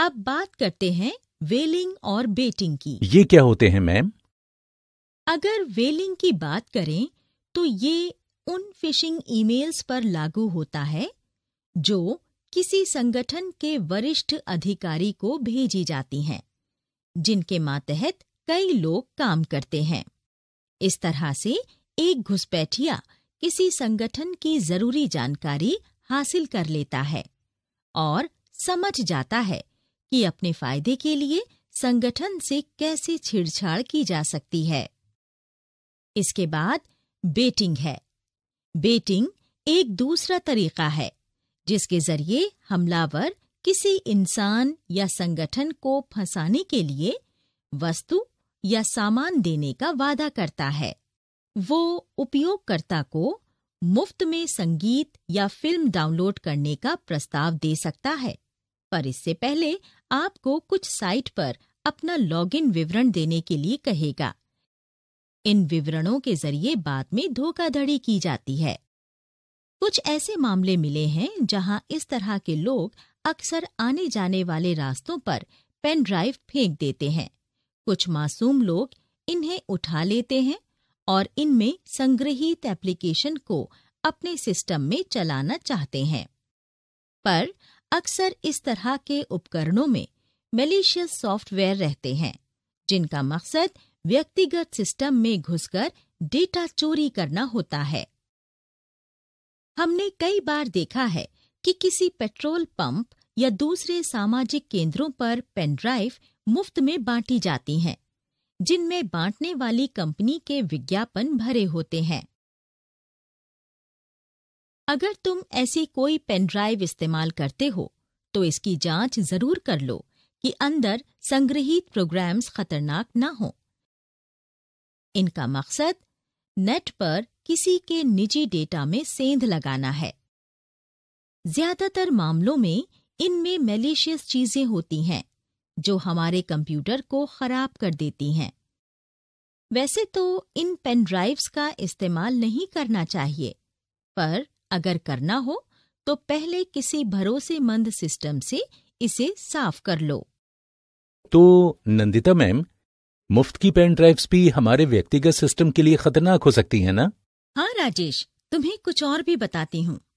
अब बात करते हैं वेलिंग और बेटिंग की ये क्या होते हैं मैम अगर वेलिंग की बात करें तो ये उन फिशिंग ईमेल्स पर लागू होता है जो किसी संगठन के वरिष्ठ अधिकारी को भेजी जाती हैं जिनके मातहत कई लोग काम करते हैं इस तरह से एक घुसपैठिया किसी संगठन की जरूरी जानकारी हासिल कर लेता है और समझ जाता है कि अपने फायदे के लिए संगठन से कैसे छेड़छाड़ की जा सकती है इसके बाद बेटिंग है बेटिंग एक दूसरा तरीका है जिसके जरिए हमलावर किसी इंसान या संगठन को फंसाने के लिए वस्तु या सामान देने का वादा करता है वो उपयोगकर्ता को मुफ्त में संगीत या फिल्म डाउनलोड करने का प्रस्ताव दे सकता है पर इससे पहले आपको कुछ साइट पर अपना लॉगिन विवरण देने के लिए कहेगा इन विवरणों के जरिए बाद में धोखाधड़ी की जाती है कुछ ऐसे मामले मिले हैं जहां इस तरह के लोग अक्सर आने जाने वाले रास्तों पर पेन ड्राइव फेंक देते हैं कुछ मासूम लोग इन्हें उठा लेते हैं और इनमें संग्रहित एप्लीकेशन को अपने सिस्टम में चलाना चाहते हैं पर अक्सर इस तरह के उपकरणों में मेलिशियस सॉफ्टवेयर रहते हैं जिनका मकसद व्यक्तिगत सिस्टम में घुसकर डेटा चोरी करना होता है हमने कई बार देखा है कि किसी पेट्रोल पंप या दूसरे सामाजिक केंद्रों पर पेनड्राइव मुफ्त में बांटी जाती हैं जिनमें बांटने वाली कंपनी के विज्ञापन भरे होते हैं अगर तुम ऐसी कोई पेनड्राइव इस्तेमाल करते हो तो इसकी जांच जरूर कर लो कि अंदर संग्रहित प्रोग्राम्स खतरनाक ना हो इनका मकसद नेट पर किसी के निजी डेटा में सेंध लगाना है ज्यादातर मामलों में इनमें मेलिशियस चीजें होती हैं जो हमारे कंप्यूटर को खराब कर देती हैं वैसे तो इन पेनड्राइव्स का इस्तेमाल नहीं करना चाहिए पर अगर करना हो तो पहले किसी भरोसेमंद सिस्टम से इसे साफ कर लो तो नंदिता मैम मुफ्त की पेन ड्राइव्स भी हमारे व्यक्तिगत सिस्टम के लिए खतरनाक हो सकती है ना हाँ राजेश तुम्हें कुछ और भी बताती हूँ